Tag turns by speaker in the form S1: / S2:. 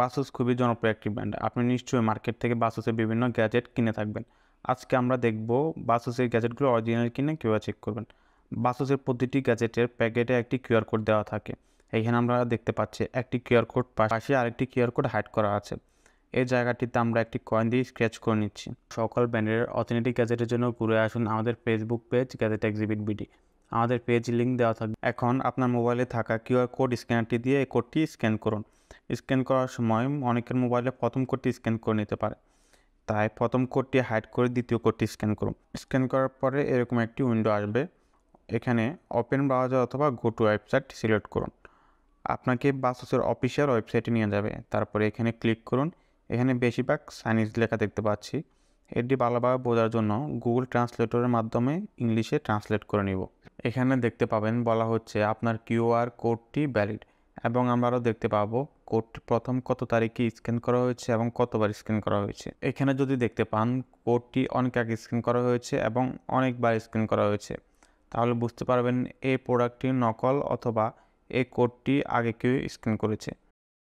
S1: বাসুস খুবই জনপ্রিয় একটি ব্র্যান্ড আপনি নিশ্চয়ই মার্কেট থেকে বাসুসের বিভিন্ন গ্যাজেট কিনে থাকবেন আজকে আমরা দেখব বাসুসের গ্যাজেটগুলো অরিজিনাল কিনা কিউআর চেক করবেন বাসুসের প্রতিটি গ্যাজেটের প্যাকেটে একটি কিউআর কোড দেওয়া থাকে এইখানে আমরা দেখতে পাচ্ছি একটি কিউআর কোড পাশে আরেকটি কিউআর কোড হাইড করা আছে এই জায়গাটিতে আমরা একটি কয়েন দিয়ে স্ক্র্যাচ করে নিচ্ছি সকল ব্র্যান্ডের অথেনেটিক গ্যাজেটের জন্য ঘুরে আসুন আমাদের Facebook page gadget exhibit BD আমাদের পেজ লিঙ্ক দেওয়া থাকবে এখন আপনার মোবাইলে থাকা কিউআর কোড স্ক্যানারটি দিয়ে এই কোডটি স্ক্যান করুন স্ক্যান করার সময় অনেকের মোবাইলে প্রথম কোডটি স্ক্যান করে নিতে পারে তাই প্রথম কোডটি হাইড করে দ্বিতীয় কোডটি স্ক্যান করুন স্ক্যান করার পরে এরকম একটি উইন্ডো আসবে এখানে ওপেন ব্রাউজার অথবা গো টু ওয়েবসাইট সিলেক্ট করুন আপনাকে বাসসের অফিসিয়াল ওয়েবসাইটে নিয়ে যাবে তারপরে এখানে ক্লিক করুন এখানে বেশিরভাগ সাইনিজ লেখা দেখতে পাচ্ছি এটি ভালোভাবে বোঝার জন্য গুগল ট্রান্সলেটরের মাধ্যমে ইংলিশে ট্রান্সলেট করে নিব এখানে দেখতে পাবেন বলা হচ্ছে আপনার কিউআর কোডটি ভ্যালিড এবং আমরাও দেখতে পাবো কোডটি প্রথম কত তারিখে স্ক্যান করা হয়েছে এবং কতবার স্ক্যান করা হয়েছে এখানে যদি দেখতে পান কোডটি অনেক আগে স্ক্যান করা হয়েছে এবং অনেকবার স্ক্যান করা হয়েছে তাহলে বুঝতে পারবেন এই প্রোডাক্টটির নকল অথবা এই কোডটি আগে কেউ স্ক্যান করেছে